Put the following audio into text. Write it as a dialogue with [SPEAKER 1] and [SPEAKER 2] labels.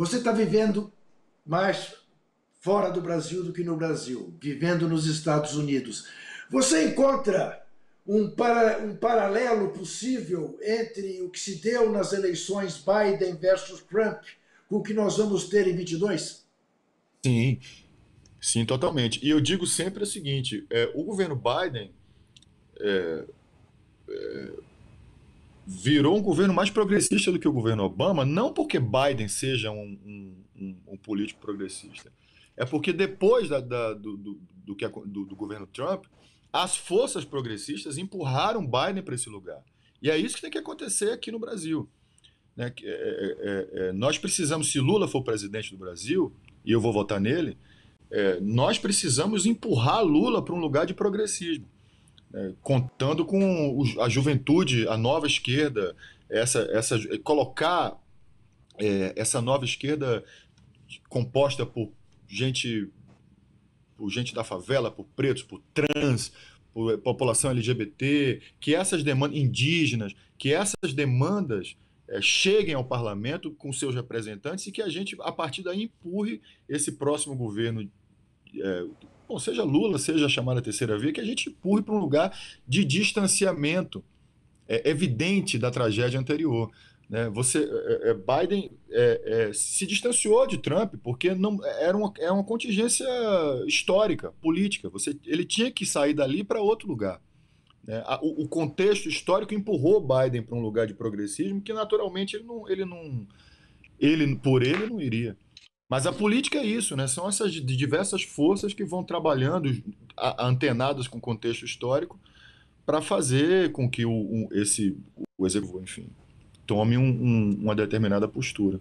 [SPEAKER 1] Você está vivendo mais fora do Brasil do que no Brasil, vivendo nos Estados Unidos. Você encontra um, para, um paralelo possível entre o que se deu nas eleições Biden versus Trump com o que nós vamos ter em 22?
[SPEAKER 2] Sim, sim, totalmente. E eu digo sempre o seguinte: é, o governo Biden. É, é, virou um governo mais progressista do que o governo Obama, não porque Biden seja um, um, um político progressista, é porque depois da, da, do, do, do, que, do, do governo Trump, as forças progressistas empurraram Biden para esse lugar. E é isso que tem que acontecer aqui no Brasil. Né? É, é, é, é, nós precisamos, se Lula for presidente do Brasil, e eu vou votar nele, é, nós precisamos empurrar Lula para um lugar de progressismo é, contando com a juventude, a nova esquerda, essa, essa colocar é, essa nova esquerda composta por gente, por gente da favela, por pretos, por trans, por eh, população LGBT, que essas demandas indígenas, que essas demandas é, cheguem ao parlamento com seus representantes e que a gente, a partir daí, empurre esse próximo governo é, bom, seja Lula, seja a chamada terceira via, que a gente empurre para um lugar de distanciamento é, evidente da tragédia anterior. Né? Você, é, é Biden é, é, se distanciou de Trump porque não era uma, era uma contingência histórica, política. Você, ele tinha que sair dali para outro lugar. Né? O, contexto histórico empurrou Biden para um lugar de progressismo que naturalmente ele não, ele não, ele por ele não iria. Mas a política é isso, né? São essas diversas forças que vão trabalhando, antenadas com o contexto histórico, para fazer com que o, o esse o executivo, enfim, tome um, um, uma determinada postura.